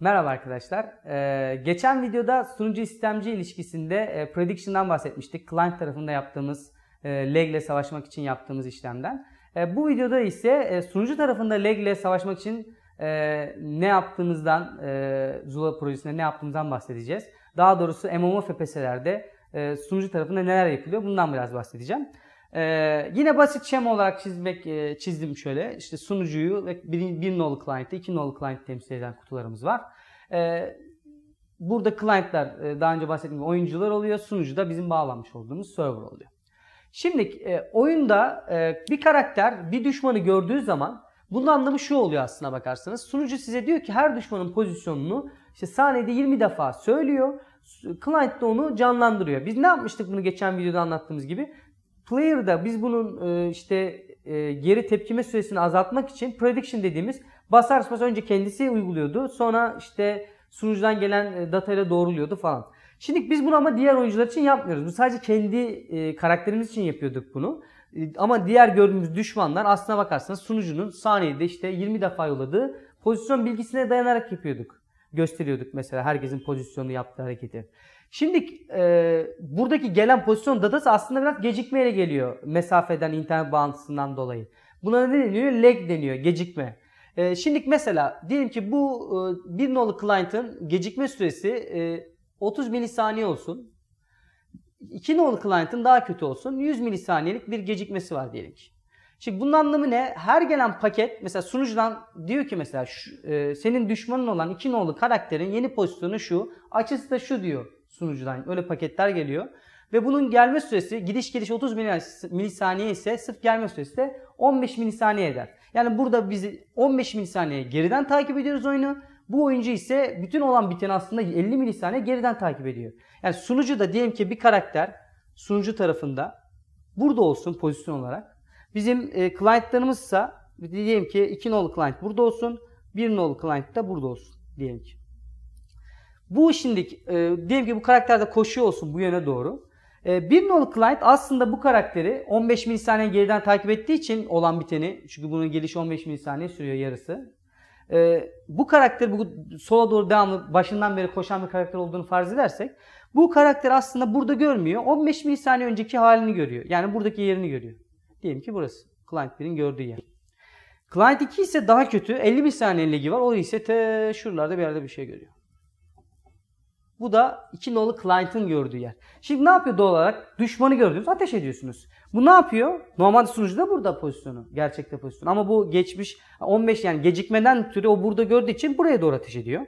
Merhaba arkadaşlar. Ee, geçen videoda sunucu sistemci ilişkisinde e, prediction'dan bahsetmiştik. Client tarafında yaptığımız, e, lag ile savaşmak için yaptığımız işlemden. E, bu videoda ise e, sunucu tarafında lag ile savaşmak için e, ne yaptığımızdan, e, Zula projesinde ne yaptığımızdan bahsedeceğiz. Daha doğrusu MMO FPS'lerde e, sunucu tarafında neler yapılıyor bundan biraz bahsedeceğim. Ee, yine basit şema olarak çizmek e, çizdim şöyle. İşte sunucuyu ve bir, bir nolu client'ı, iki nolu client temsil eden kutularımız var. Ee, burada client'lar e, daha önce bahsettiğim gibi oyuncular oluyor. Sunucu da bizim bağlanmış olduğumuz server oluyor. Şimdi e, oyunda e, bir karakter bir düşmanı gördüğü zaman bunun anlamı şu oluyor aslına bakarsanız. Sunucu size diyor ki her düşmanın pozisyonunu işte saniyede 20 defa söylüyor. Client de onu canlandırıyor. Biz ne yapmıştık bunu geçen videoda anlattığımız gibi? Player'da biz bunun e, işte e, geri tepkime süresini azaltmak için prediction dediğimiz basar basar önce kendisi uyguluyordu. Sonra işte sunucudan gelen e, datayla doğruluyordu falan. Şimdi biz bunu ama diğer oyuncular için yapmıyoruz. Biz sadece kendi karakterimiz için yapıyorduk bunu. ama diğer gördüğümüz düşmanlar aslına bakarsanız sunucunun saniyede işte 20 defa yolladığı pozisyon bilgisine dayanarak yapıyorduk gösteriyorduk mesela herkesin pozisyonu yaptığı hareketi. Şimdi e, buradaki gelen pozisyon datası aslında biraz gecikmeyle geliyor mesafeden internet bağlantısından dolayı. Buna ne deniyor? Lag deniyor, gecikme. E, şimdi mesela diyelim ki bu e, bir nolu client'ın gecikme süresi e, 30 milisaniye olsun. 2 nolu client'ın daha kötü olsun 100 milisaniyelik bir gecikmesi var diyelim ki. Şimdi bunun anlamı ne? Her gelen paket mesela sunucudan diyor ki mesela şu, e, senin düşmanın olan iki nolu karakterin yeni pozisyonu şu. Açısı da şu diyor sunucudan. Öyle paketler geliyor. Ve bunun gelme süresi gidiş geliş 30 milisaniye ise sırf gelme süresi de 15 milisaniye eder. Yani burada biz 15 milisaniye geriden takip ediyoruz oyunu. Bu oyuncu ise bütün olan biteni aslında 50 milisaniye geriden takip ediyor. Yani sunucu da diyelim ki bir karakter sunucu tarafında burada olsun pozisyon olarak Bizim e, client'larımız diyelim ki 2 nolu client burada olsun. 1 nolu client da burada olsun diyelim ki. Bu şimdi e, diyelim ki bu karakter de koşuyor olsun bu yöne doğru. E, bir nolu client aslında bu karakteri 15 milisaniye geriden takip ettiği için olan biteni çünkü bunun gelişi 15 milisaniye sürüyor yarısı. E, bu karakter bu sola doğru devamlı başından beri koşan bir karakter olduğunu farz edersek bu karakter aslında burada görmüyor. 15 milisaniye önceki halini görüyor. Yani buradaki yerini görüyor. Diyelim ki burası. Client 1'in gördüğü yer. Client 2 ise daha kötü. 50 saniye lagi var. O ise te şuralarda bir yerde bir şey görüyor. Bu da iki nolu client'ın gördüğü yer. Şimdi ne yapıyor doğal olarak? Düşmanı gördünüz, ateş ediyorsunuz. Bu ne yapıyor? Normalde da burada pozisyonu, gerçekte pozisyonu. Ama bu geçmiş 15 yani gecikmeden türü o burada gördüğü için buraya doğru ateş ediyor.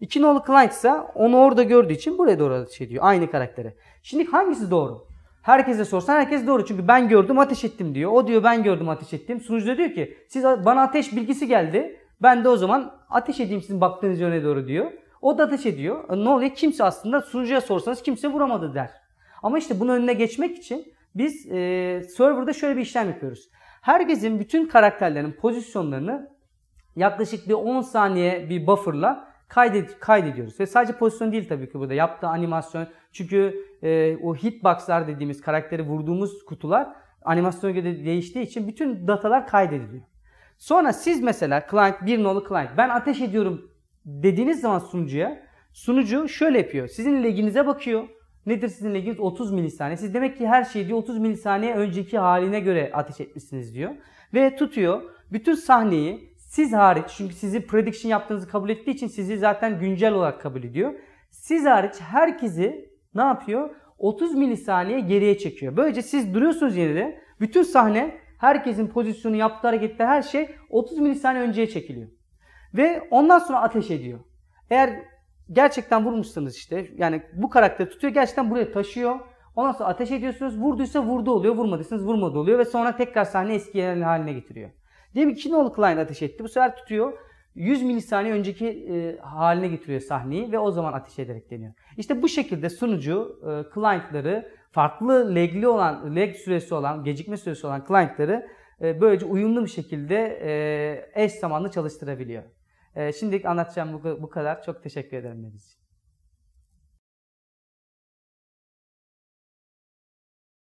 İki nolu client ise onu orada gördüğü için buraya doğru ateş ediyor. Aynı karaktere. Şimdi hangisi doğru? Herkese sorsan herkes doğru. Çünkü ben gördüm ateş ettim diyor. O diyor ben gördüm ateş ettim. Sunucu da diyor ki siz bana ateş bilgisi geldi. Ben de o zaman ateş edeyim sizin baktığınız yöne doğru diyor. O da ateş ediyor. E, ne oluyor? Kimse aslında sunucuya sorsanız kimse vuramadı der. Ama işte bunun önüne geçmek için biz e, serverda şöyle bir işlem yapıyoruz. Herkesin bütün karakterlerinin pozisyonlarını yaklaşık bir 10 saniye bir bufferla Kaydet kaydediyoruz. Ve sadece pozisyon değil tabii ki burada yaptığı animasyon. Çünkü e, o hitboxlar dediğimiz karakteri vurduğumuz kutular animasyona göre değiştiği için bütün datalar kaydediliyor. Sonra siz mesela client bir nolu client ben ateş ediyorum dediğiniz zaman sunucuya sunucu şöyle yapıyor. Sizin leginize bakıyor. Nedir sizin leginiz? 30 milisaniye. Siz demek ki her şeyi diyor 30 milisaniye önceki haline göre ateş etmişsiniz diyor. Ve tutuyor bütün sahneyi siz hariç çünkü sizi prediction yaptığınızı kabul ettiği için sizi zaten güncel olarak kabul ediyor. Siz hariç herkesi ne yapıyor? 30 milisaniye geriye çekiyor. Böylece siz duruyorsunuz yine de. Bütün sahne herkesin pozisyonu yaptığı hareketler her şey 30 milisaniye önceye çekiliyor. Ve ondan sonra ateş ediyor. Eğer gerçekten vurmuşsanız işte yani bu karakter tutuyor gerçekten buraya taşıyor. Ondan sonra ateş ediyorsunuz. Vurduysa vurdu oluyor. Vurmadıysanız vurmadı oluyor. Ve sonra tekrar sahne eski haline getiriyor. Diyelim bir Kinol Klein ateş etti. Bu sefer tutuyor. 100 milisaniye önceki e, haline getiriyor sahneyi ve o zaman ateş ederek deniyor. İşte bu şekilde sunucu e, client'ları farklı legli olan, leg süresi olan, gecikme süresi olan client'ları e, böylece uyumlu bir şekilde e, eş zamanlı çalıştırabiliyor. E, şimdilik anlatacağım bu, bu kadar. Çok teşekkür ederim Deniz